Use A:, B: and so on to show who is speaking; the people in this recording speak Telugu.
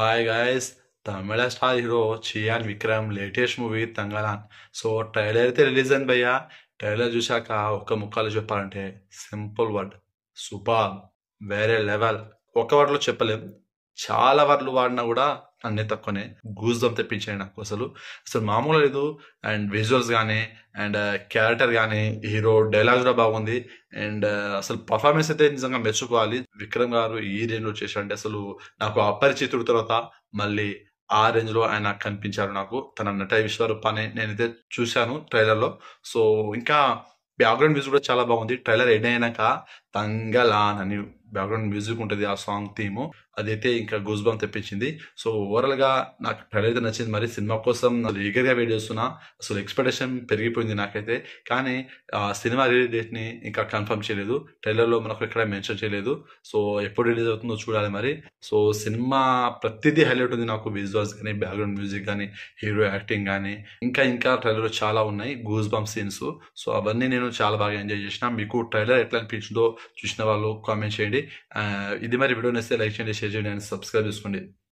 A: hi guys Tamil star hero Chiyaan Vikram latest movie Thangalaan so trailer అయితే రిలీజ్ అయింది భయ్యా ట్రైలర్ చూశాక ఒక్క ముక్కలు చెప్పాలంటే సింపుల్ వర్డ్ సూపర్ వేరే లెవెల్ ఒక్క వర్డ్లో చెప్పలేము చాలా వర్డ్లు వాడినా కూడా అన్నీ తక్కువనే గూజ్ దమ్ తెప్పించాయి నాకు అసలు అసలు మామూలు లేదు అండ్ విజువల్స్ కానీ అండ్ క్యారెక్టర్ కానీ హీరో డైలాగ్ కూడా బాగుంది అండ్ uh, అసలు పర్ఫార్మెన్స్ అయితే నిజంగా మెచ్చుకోవాలి విక్రమ్ గారు ఈ రేంజ్లో చేశారంటే అసలు నాకు అపరిచితుడు తర్వాత మళ్ళీ ఆ రేంజ్ లో ఆయన కనిపించారు నాకు తన నట విశ్వరూప్ అని నేనైతే చూశాను ట్రైలర్ లో సో ఇంకా బ్యాక్గ్రౌండ్ మ్యూజిక్ కూడా చాలా బాగుంది ట్రైలర్ ఎండ్ అయినాక తంగలాన్ అని బ్యాక్గ్రౌండ్ మ్యూజిక్ ఉంటుంది ఆ సాంగ్ థీమ్ అదైతే ఇంకా గూస్ బాంబ్ తెప్పించింది సో గా నాకు ట్రైలర్ అయితే నచ్చింది మరి సినిమా కోసం గా వెయిట్ చేస్తున్నా అసలు ఎక్స్పెక్టేషన్ పెరిగిపోయింది నాకైతే కానీ ఆ సినిమా రిలీజ్ ని ఇంకా కన్ఫర్మ్ చేయలేదు ట్రైలర్లో మనకు ఎక్కడ మెన్షన్ చేయలేదు సో ఎప్పుడు రిలీజ్ అవుతుందో చూడాలి మరి సో సినిమా ప్రతిదీ హైలైట్ ఉంది నాకు విజువల్స్ కానీ బ్యాక్గ్రౌండ్ మ్యూజిక్ కానీ హీరో యాక్టింగ్ కానీ ఇంకా ఇంకా ట్రైలర్ చాలా ఉన్నాయి గూజ్ బాంబ్ సీన్స్ సో అవన్నీ నేను చాలా బాగా ఎంజాయ్ చేసిన మీకు ట్రైలర్ ఎట్లా అనిపించిందో చూసిన వాళ్ళు కామెంట్ చేయండి ఇది మరి వీడియో నచ్చితే లైక్ చేయండి షేర్ చేయండి అండ్ సబ్స్క్రైబ్ చేసుకోండి